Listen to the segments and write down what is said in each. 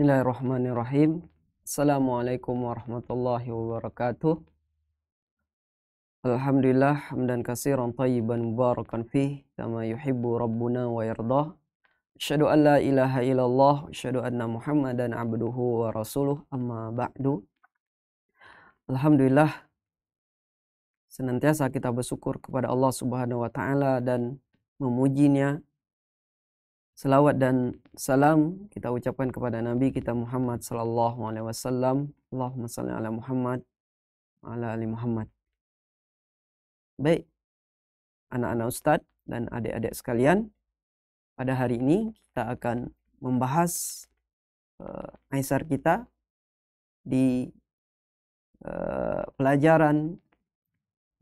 Bismillahirrahmanirrahim. Assalamualaikum warahmatullahi wabarakatuh. Alhamdulillah hamdan katsiran tayyiban mubarakan fi kama yuhibbu rabbuna wa yarda. Asyhadu an la ilaha illallah wa asyhadu anna Muhammadan abduhu wa rasuluh amma ba'du. Alhamdulillah senantiasa kita bersyukur kepada Allah Subhanahu wa taala dan memujinya Selawat dan salam kita ucapkan kepada Nabi kita Muhammad sallallahu alaihi wasallam. Allahumma salli ala Muhammad ala ali Muhammad. Baik. Anak-anak ustadz dan adik-adik sekalian, pada hari ini kita akan membahas uh, eh, Aisar kita di uh, pelajaran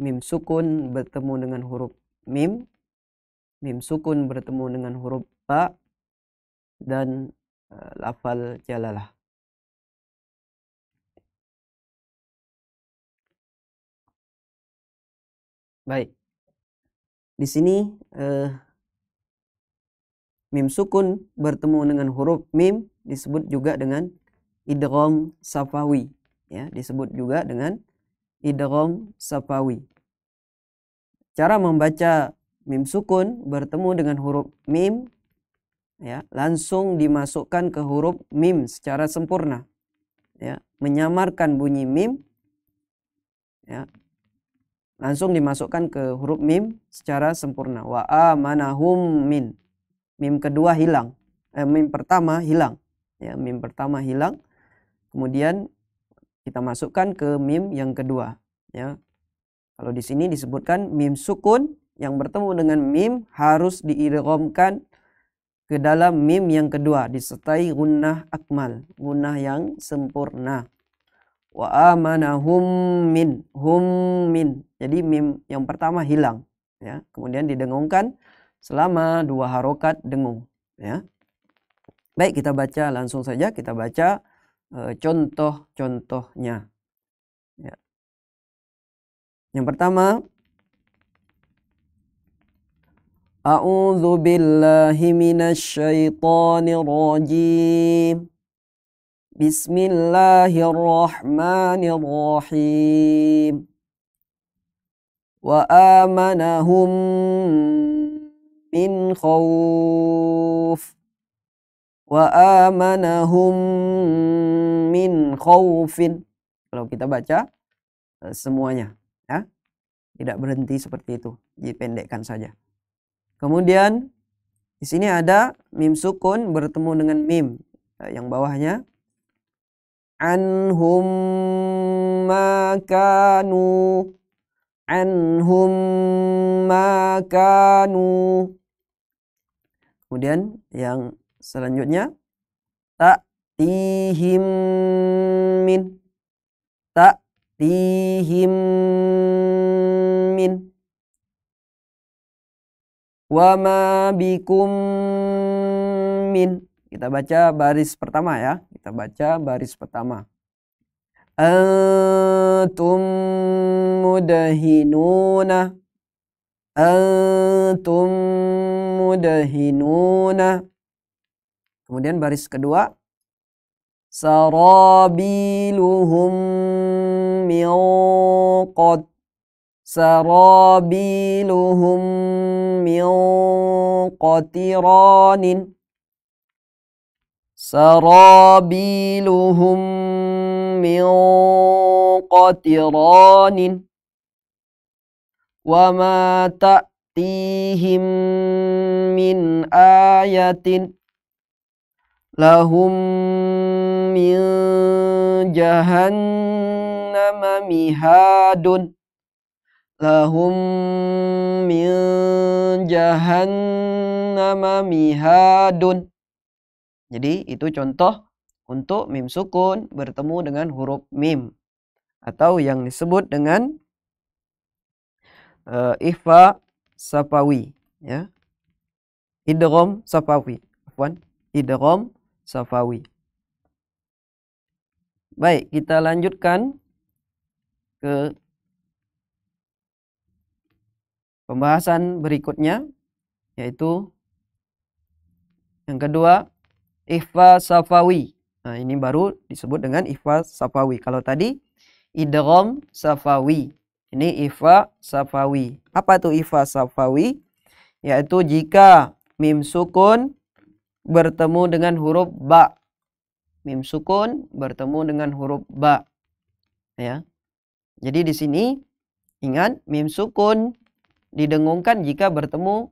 mim sukun bertemu dengan huruf mim, mim sukun bertemu dengan huruf fa dan eh, lafal jalalah. Baik. Di sini uh, mim sukun bertemu dengan huruf mim disebut juga dengan idgham safawi ya, disebut juga dengan idgham safawi. Cara membaca mim sukun bertemu dengan huruf mim ya langsung dimasukkan ke huruf mim secara sempurna ya menyamarkan bunyi mim ya langsung dimasukkan ke huruf mim secara sempurna wa amanahum min mim kedua hilang eh, mim pertama hilang ya mim pertama hilang kemudian kita masukkan ke mim yang kedua ya kalau di sini disebutkan mim sukun yang bertemu dengan mim harus diidghamkan ke dalam mim yang kedua disertai gunnah akmal, gunnah yang sempurna. Wa amanahum min, hum min. Jadi mim yang pertama hilang, ya. Kemudian didengungkan selama dua harokat dengung, ya. Baik, kita baca langsung saja kita baca e, contoh-contohnya. Ya. Yang pertama, أعوذ بالله من الشيطان الرجيم بسم الله الرحمن الرحيم وآمنهم من خوف وآمنهم min khaufin. Kalau kita baca eh, semuanya ya. Tidak berhenti seperti itu, dipendekkan saja. Kemudian di sini ada mim sukun bertemu dengan mim ya, yang bawahnya anhum makanu anhum makanu kemudian yang selanjutnya tak tihim min tak tihim wa ma bikum min kita baca baris pertama ya kita baca baris pertama antum mudahinuna antum mudahinuna kemudian baris kedua sarabiluhum min سرابيلهم من قطران سرابيلهم من قطران وما تأتيهم من آية لهم من جهنم مهاد lahum min jahannama mihadun. Jadi itu contoh untuk mim sukun bertemu dengan huruf mim atau yang disebut dengan uh, eh, ifa sapawi ya. idrom sapawi. Afwan, idrom sapawi. Baik, kita lanjutkan ke Pembahasan berikutnya yaitu yang kedua ihfa safawi. Nah, ini baru disebut dengan ihfa safawi. Kalau tadi idrom safawi. Ini ihfa safawi. Apa itu ihfa safawi? Yaitu jika mim sukun bertemu dengan huruf ba. Mim sukun bertemu dengan huruf ba. Ya. Jadi di sini ingat mim sukun didengungkan jika bertemu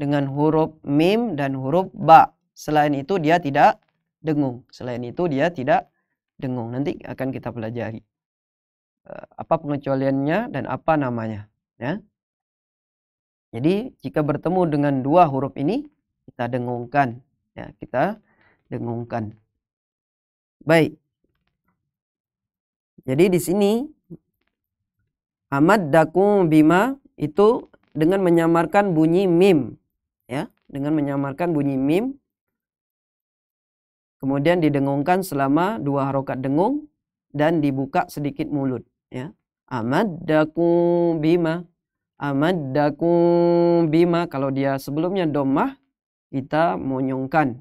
dengan huruf mim dan huruf ba. Selain itu dia tidak dengung. Selain itu dia tidak dengung. Nanti akan kita pelajari eh, apa pengecualiannya dan apa namanya, ya. Jadi jika bertemu dengan dua huruf ini kita dengungkan, ya, kita dengungkan. Baik. Jadi di sini amad dakum bima itu dengan menyamarkan bunyi mim ya dengan menyamarkan bunyi mim kemudian didengungkan selama dua harokat dengung dan dibuka sedikit mulut ya daku bima daku bima kalau dia sebelumnya domah kita monyongkan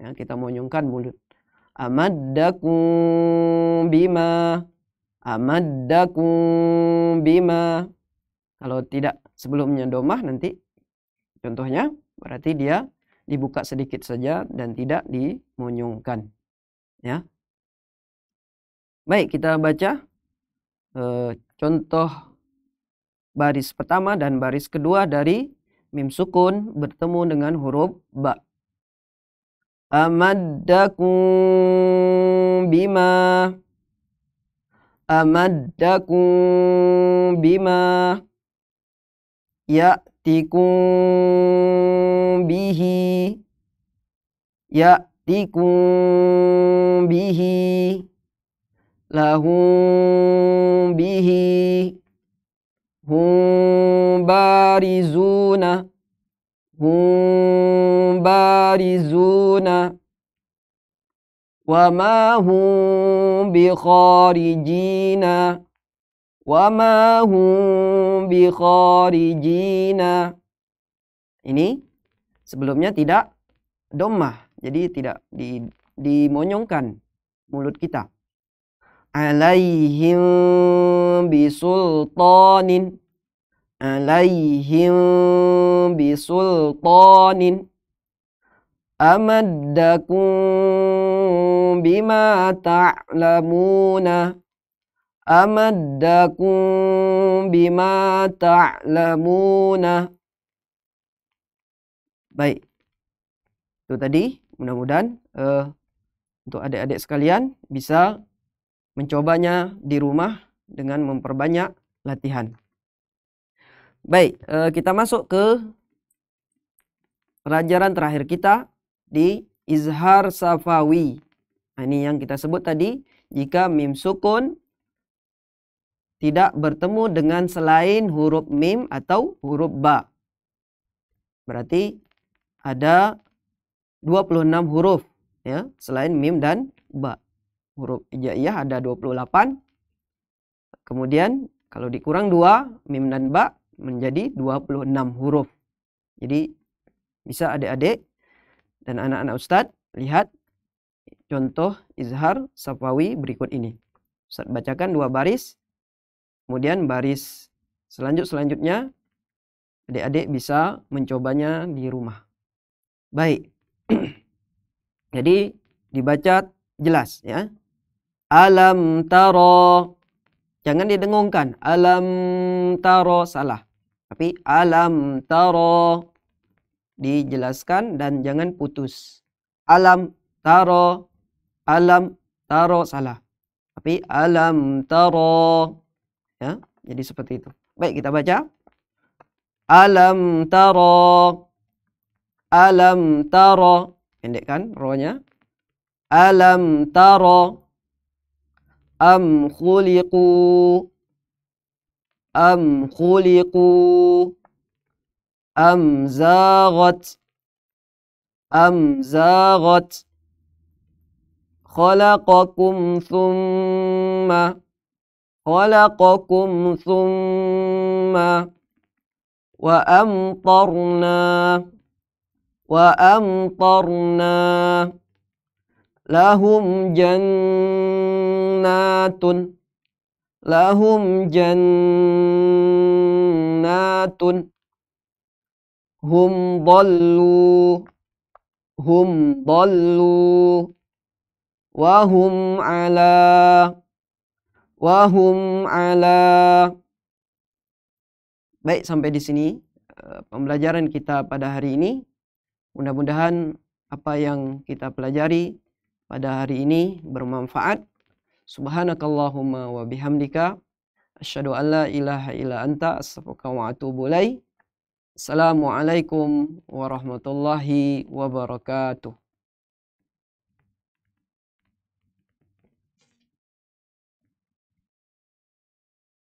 ya kita monyongkan mulut daku bima daku bima kalau tidak sebelumnya domah nanti contohnya berarti dia dibuka sedikit saja dan tidak dimunyungkan. Ya. Baik, kita baca e, contoh baris pertama dan baris kedua dari mim sukun bertemu dengan huruf ba. Amaddakum bima Amaddakum bima يأتكم به يأتكم به لهم به هم بارزون هم بارزون وما هم بخارجين وما هم bikharijina ini sebelumnya tidak domah jadi tidak di, dimonyongkan mulut kita alaihim bi Sultanin, alaihim bi Sultanin, amaddakum bima ta'lamuna amaddakum bima ta'lamuna. Baik. Itu tadi mudah-mudahan uh, untuk adik-adik sekalian bisa mencobanya di rumah dengan memperbanyak latihan. Baik, uh, kita masuk ke pelajaran terakhir kita di izhar safawi. Nah, ini yang kita sebut tadi jika mim sukun tidak bertemu dengan selain huruf mim atau huruf ba. Berarti ada 26 huruf ya, selain mim dan ba. Huruf hijaiyah ada 28. Kemudian kalau dikurang 2 mim dan ba menjadi 26 huruf. Jadi bisa adik-adik dan anak-anak ustadz lihat contoh izhar safawi berikut ini. Ustadz bacakan dua baris Kemudian baris selanjut selanjutnya adik-adik bisa mencobanya di rumah. Baik. Jadi dibaca jelas ya. Alam taro. Jangan didengungkan. Alam taro salah. Tapi alam taro dijelaskan dan jangan putus. Alam taro. Alam taro salah. Tapi alam taro Ya, jadi seperti itu. Baik, kita baca. Alam taro. Alam taro. Pendek kan rohnya. Alam taro. Am khuliqu. Am khuliqu. Am zagat. Am zagat. Khalaqakum thumma. خلقكم ثم وأمطرنا وأمطرنا لهم جنات لهم جنات هم ضلوا هم ضلوا وهم على wahum ala Baik, sampai di sini eh, pembelajaran kita pada hari ini. Mudah-mudahan apa yang kita pelajari pada hari ini bermanfaat. Subhanakallahumma wa bihamdika asyhadu an la ilaha illa anta astaghfiruka wa atubu ilaik. Assalamualaikum warahmatullahi wabarakatuh.